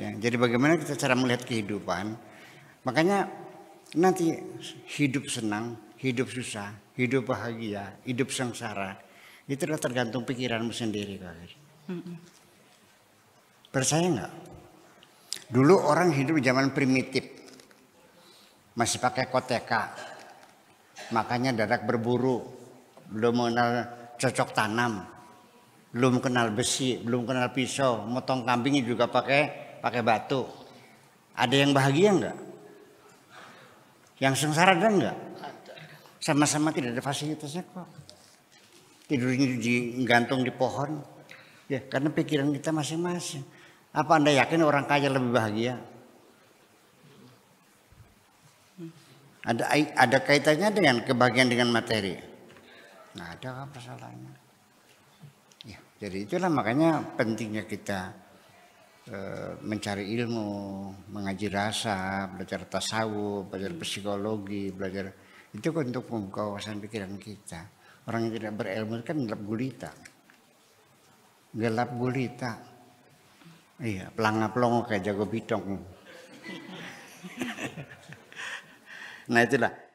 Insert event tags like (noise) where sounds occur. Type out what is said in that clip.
Ya, jadi bagaimana kita cara melihat kehidupan? Makanya nanti hidup senang, hidup susah, hidup bahagia, hidup sengsara itu adalah tergantung pikiranmu sendiri, Pak. Percaya nggak? Dulu orang hidup zaman primitif, masih pakai koteka, makanya dadak berburu, belum mengenal cocok tanam, belum kenal besi, belum kenal pisau, motong kambingnya juga pakai pakai batu. Ada yang bahagia enggak? Yang sengsara ada enggak? Sama-sama tidak ada fasilitasnya kok. Tidurnya digantung di pohon. Ya, karena pikiran kita masing-masing. Apa Anda yakin orang kaya lebih bahagia? Ada ada kaitannya dengan kebahagiaan dengan materi? Nah, ada apa salahnya? Ya, jadi itulah makanya pentingnya kita Eh, mencari ilmu, mengaji rasa, belajar tasawuf, belajar psikologi, belajar itu kan untuk membuka wawasan pikiran kita. Orang yang tidak berilmu kan gelap gulita. Gelap gulita. Iya, pelangap pelongo kayak jago bidong. (laughs) nah itulah.